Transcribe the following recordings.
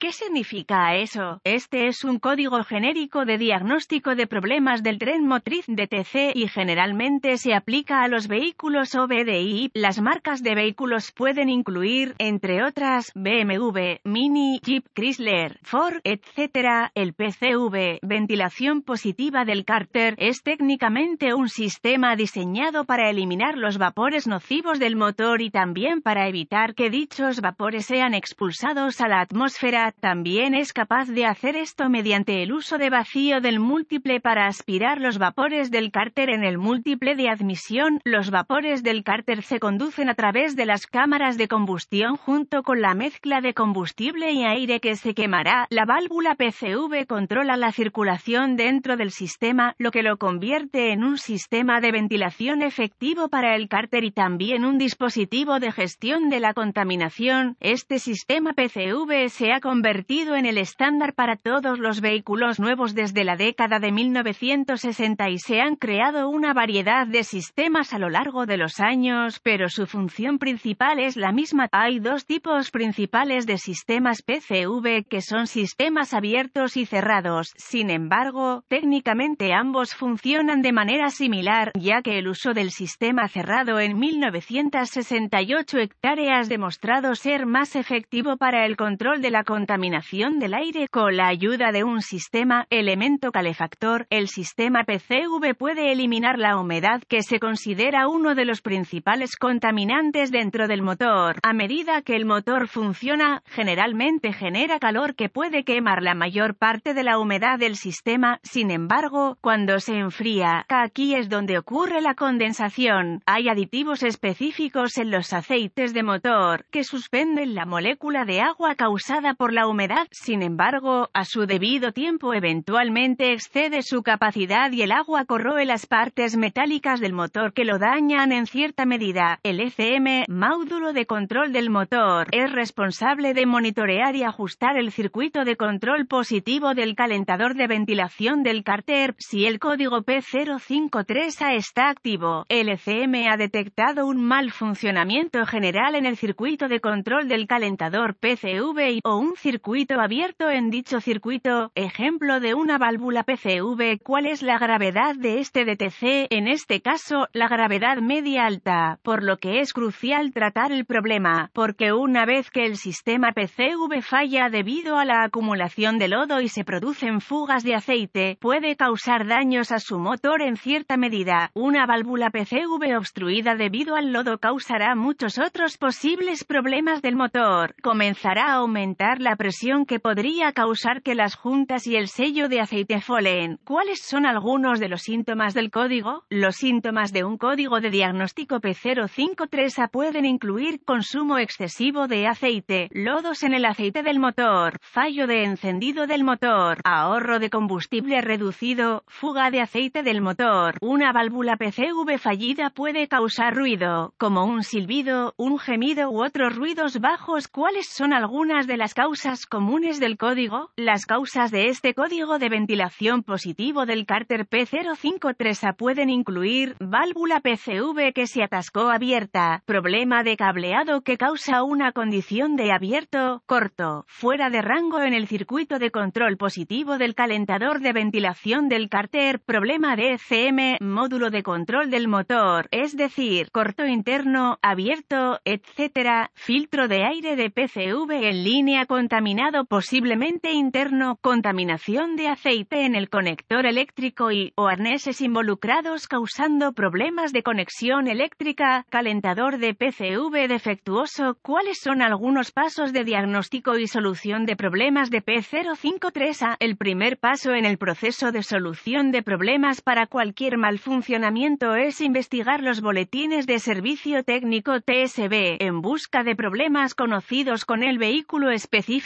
¿Qué significa eso? Este es un código genérico de diagnóstico de problemas del tren motriz DTC y generalmente se aplica a los vehículos OBDI. Las marcas de vehículos pueden incluir, entre otras, BMW, Mini, Jeep, Chrysler, Ford, etc. El PCV, ventilación positiva del cárter, es técnicamente un sistema diseñado para eliminar los vapores nocivos del motor y también para evitar que dichos vapores sean expulsados a la atmósfera también es capaz de hacer esto mediante el uso de vacío del múltiple para aspirar los vapores del cárter en el múltiple de admisión. Los vapores del cárter se conducen a través de las cámaras de combustión junto con la mezcla de combustible y aire que se quemará. La válvula PCV controla la circulación dentro del sistema, lo que lo convierte en un sistema de ventilación efectivo para el cárter y también un dispositivo de gestión de la contaminación. Este sistema PCV se ha convertido convertido en el estándar para todos los vehículos nuevos desde la década de 1960 y se han creado una variedad de sistemas a lo largo de los años, pero su función principal es la misma. Hay dos tipos principales de sistemas PCV que son sistemas abiertos y cerrados. Sin embargo, técnicamente ambos funcionan de manera similar, ya que el uso del sistema cerrado en 1968 hectáreas demostrado ser más efectivo para el control de la contaminación contaminación del aire con la ayuda de un sistema elemento calefactor, el sistema PCV puede eliminar la humedad que se considera uno de los principales contaminantes dentro del motor. A medida que el motor funciona, generalmente genera calor que puede quemar la mayor parte de la humedad del sistema, sin embargo, cuando se enfría, aquí es donde ocurre la condensación. Hay aditivos específicos en los aceites de motor que suspenden la molécula de agua causada por la humedad, sin embargo, a su debido tiempo eventualmente excede su capacidad y el agua corroe las partes metálicas del motor que lo dañan en cierta medida. El ECM, módulo de control del motor, es responsable de monitorear y ajustar el circuito de control positivo del calentador de ventilación del cárter. Si el código P053A está activo, el ECM ha detectado un mal funcionamiento general en el circuito de control del calentador PCV o un circuito abierto en dicho circuito, ejemplo de una válvula PCV. ¿Cuál es la gravedad de este DTC? En este caso, la gravedad media alta, por lo que es crucial tratar el problema, porque una vez que el sistema PCV falla debido a la acumulación de lodo y se producen fugas de aceite, puede causar daños a su motor en cierta medida. Una válvula PCV obstruida debido al lodo causará muchos otros posibles problemas del motor. Comenzará a aumentar la la presión que podría causar que las juntas y el sello de aceite foleen. ¿Cuáles son algunos de los síntomas del código? Los síntomas de un código de diagnóstico P053A pueden incluir consumo excesivo de aceite, lodos en el aceite del motor, fallo de encendido del motor, ahorro de combustible reducido, fuga de aceite del motor. Una válvula PCV fallida puede causar ruido, como un silbido, un gemido u otros ruidos bajos. ¿Cuáles son algunas de las causas? causas comunes del código, las causas de este código de ventilación positivo del cárter P053A pueden incluir válvula PCV que se atascó abierta, problema de cableado que causa una condición de abierto, corto, fuera de rango en el circuito de control positivo del calentador de ventilación del cárter, problema de ECM, módulo de control del motor, es decir, corto interno, abierto, etc., filtro de aire de PCV en línea con contaminado posiblemente interno, contaminación de aceite en el conector eléctrico y o arneses involucrados causando problemas de conexión eléctrica, calentador de PCV defectuoso. ¿Cuáles son algunos pasos de diagnóstico y solución de problemas de P053A? El primer paso en el proceso de solución de problemas para cualquier mal funcionamiento es investigar los boletines de servicio técnico TSB en busca de problemas conocidos con el vehículo específico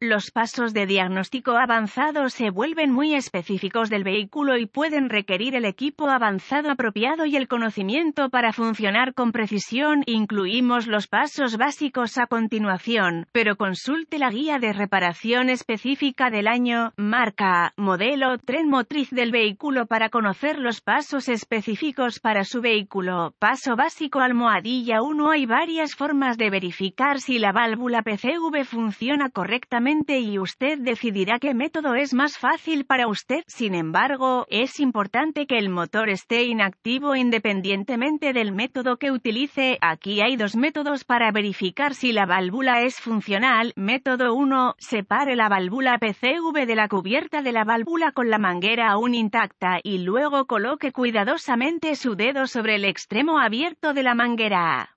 los pasos de diagnóstico avanzado se vuelven muy específicos del vehículo y pueden requerir el equipo avanzado apropiado y el conocimiento para funcionar con precisión. Incluimos los pasos básicos a continuación, pero consulte la guía de reparación específica del año, marca, modelo, tren motriz del vehículo para conocer los pasos específicos para su vehículo. Paso básico almohadilla 1 Hay varias formas de verificar si la válvula PCV funciona correctamente y usted decidirá qué método es más fácil para usted. Sin embargo, es importante que el motor esté inactivo independientemente del método que utilice. Aquí hay dos métodos para verificar si la válvula es funcional. Método 1. Separe la válvula PCV de la cubierta de la válvula con la manguera aún intacta y luego coloque cuidadosamente su dedo sobre el extremo abierto de la manguera.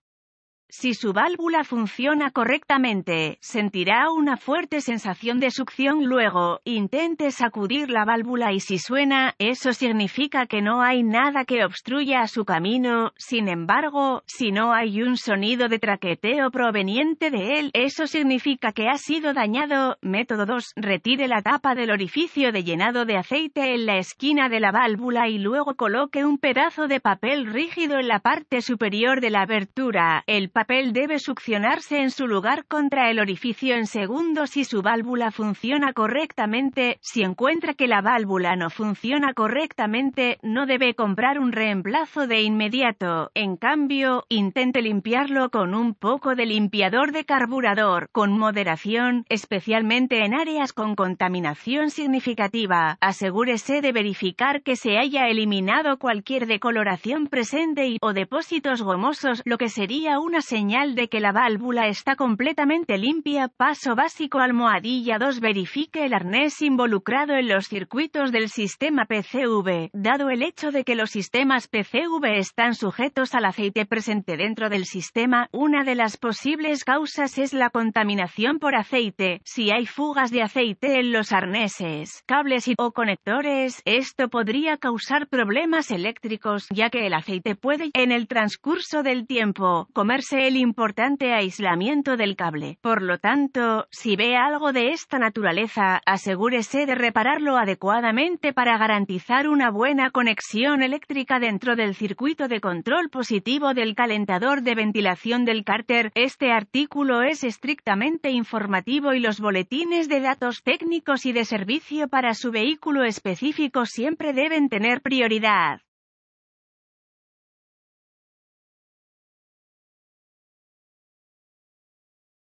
Si su válvula funciona correctamente, sentirá una fuerte sensación de succión luego, intente sacudir la válvula y si suena, eso significa que no hay nada que obstruya su camino, sin embargo, si no hay un sonido de traqueteo proveniente de él, eso significa que ha sido dañado. Método 2. Retire la tapa del orificio de llenado de aceite en la esquina de la válvula y luego coloque un pedazo de papel rígido en la parte superior de la abertura. El el papel debe succionarse en su lugar contra el orificio en segundos si su válvula funciona correctamente. Si encuentra que la válvula no funciona correctamente, no debe comprar un reemplazo de inmediato. En cambio, intente limpiarlo con un poco de limpiador de carburador, con moderación, especialmente en áreas con contaminación significativa. Asegúrese de verificar que se haya eliminado cualquier decoloración presente y o depósitos gomosos, lo que sería una señal de que la válvula está completamente limpia. Paso básico almohadilla 2. Verifique el arnés involucrado en los circuitos del sistema PCV. Dado el hecho de que los sistemas PCV están sujetos al aceite presente dentro del sistema, una de las posibles causas es la contaminación por aceite. Si hay fugas de aceite en los arneses, cables o conectores, esto podría causar problemas eléctricos ya que el aceite puede, en el transcurso del tiempo, comerse el importante aislamiento del cable. Por lo tanto, si ve algo de esta naturaleza, asegúrese de repararlo adecuadamente para garantizar una buena conexión eléctrica dentro del circuito de control positivo del calentador de ventilación del cárter. Este artículo es estrictamente informativo y los boletines de datos técnicos y de servicio para su vehículo específico siempre deben tener prioridad.